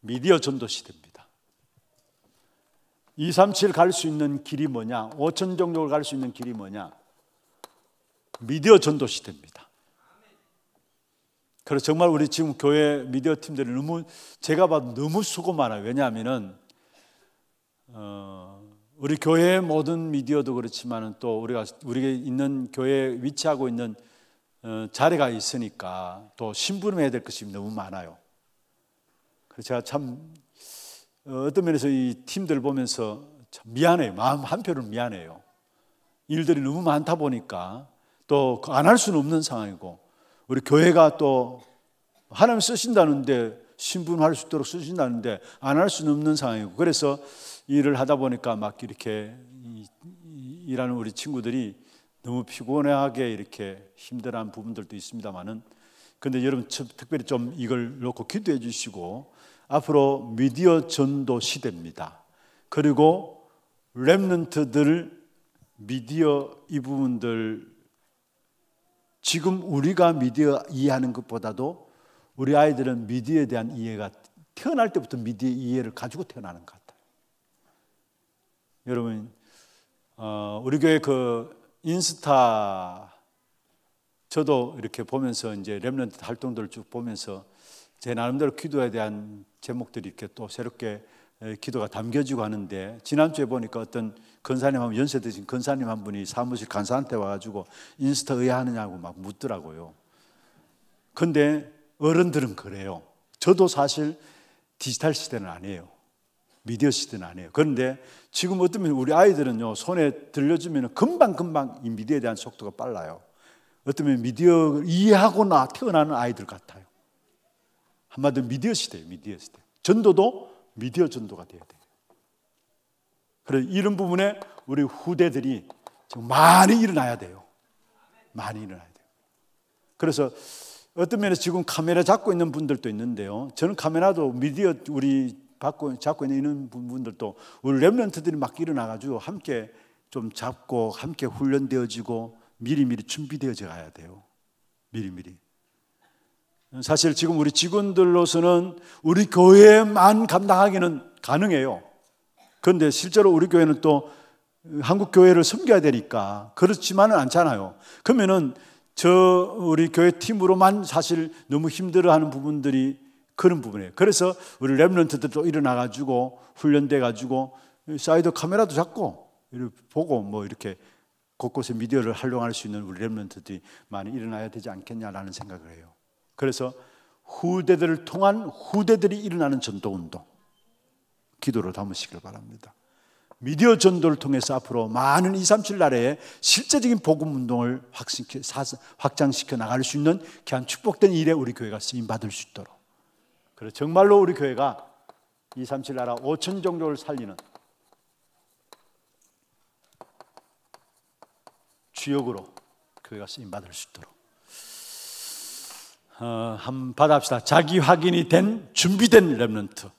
미디어 전도 시대입니다. 237 갈 수 있는 길이 뭐냐? 5천 종족을 갈수 있는 길이 뭐냐? 미디어 전도 시대입니다. 그래서 정말 우리 지금 교회 미디어 팀들이 너무 제가 봐도 너무 수고 많아요. 왜냐하면은 어, 우리 교회의 모든 미디어도 그렇지만은 또 우리가 우리가 있는 교회에 위치하고 있는 어, 자리가 있으니까 또 신부름해야 될 것이 너무 많아요. 그래서 제가 참 어, 어떤 면에서 이 팀들 보면서 참 미안해요. 마음 한편으로 미안해요. 일들이 너무 많다 보니까 또 안할 그 수는 없는 상황이고 우리 교회가 또 하나님 쓰신다는데 신분할 수 있도록 쓰신다는데 안 할 수는 없는 상황이고 그래서 일을 하다 보니까 막 이렇게 일하는 우리 친구들이 너무 피곤하게 이렇게 힘들한 어 부분들도 있습니다만은 근데 여러분 특별히 좀 이걸 놓고 기도해 주시고 앞으로 미디어 전도 시대입니다. 그리고 랩런트들 미디어 이 부분들 지금 우리가 미디어 이해하는 것보다도 우리 아이들은 미디어에 대한 이해가 태어날 때부터 미디어 이해를 가지고 태어나는 것 같아요. 여러분, 어, 우리 교회 그 인스타 저도 이렇게 보면서 이제 렘런트 활동들을 쭉 보면서 제 나름대로 기도에 대한 제목들이 이렇게 또 새롭게 기도가 담겨지고 하는데 지난주에 보니까 어떤 건사님 한 연세 드신 건사님 한 분이 사무실 간사한테 와가지고 인스타 의하느냐고 막 묻더라고요. 근데 어른들은 그래요. 저도 사실 디지털 시대는 아니에요. 미디어 시대는 아니에요. 그런데 지금 어쩌면 우리 아이들은요, 손에 들려주면 금방금방 이 미디어에 대한 속도가 빨라요. 어쩌면 미디어 이해하거나 태어나는 아이들 같아요. 한마디로 미디어 시대예요, 미디어 시대. 전도도 미디어 전도가 돼야 돼요. 그래 이런 부분에 우리 후대들이 지금 많이 일어나야 돼요. 많이 일어나야 돼요. 그래서 어떤 면에서 지금 카메라 잡고 있는 분들도 있는데요. 저는 카메라도 미디어 우리 받고 잡고 있는 분들도 우리 렘런트들이 막 일어나가지고 함께 좀 잡고 함께 훈련되어지고 미리미리 준비되어져 가야 돼요. 미리미리. 사실 지금 우리 직원들로서는 우리 교회만 감당하기는 가능해요. 그런데 실제로 우리 교회는 또 한국 교회를 섬겨야 되니까 그렇지만은 않잖아요. 그러면은 저 우리 교회 팀으로만 사실 너무 힘들어하는 부분들이 그런 부분이에요. 그래서 우리 랩런트들도 일어나가지고 훈련돼가지고 사이드 카메라도 잡고 보고 뭐 이렇게 곳곳에 미디어를 활용할 수 있는 우리 랩런트들이 많이 일어나야 되지 않겠냐라는 생각을 해요. 그래서 후대들을 통한 후대들이 일어나는 전도 운동 기도로 담으시길 바랍니다. 미디어 전도를 통해서 앞으로 많은 2, 3, 7 나라에 실제적인 복음 운동을 확장시켜 나갈 수 있는 귀한 축복된 일에 우리 교회가 쓰임 받을 수 있도록 그래서 정말로 우리 교회가 237 나라 5천 종족을 살리는 주역으로 교회가 쓰임 받을 수 있도록 어, 한번 받아합시다. 자기 확인이 된 준비된 렘런트.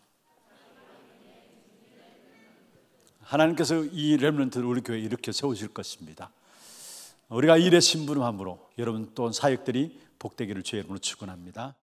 하나님께서 이 렘런트를 우리 교회에 이렇게 세우실 것입니다. 우리가 일의 신분함으로 여러분 또 사역들이 복되기를 주의 이름으로 축원합니다.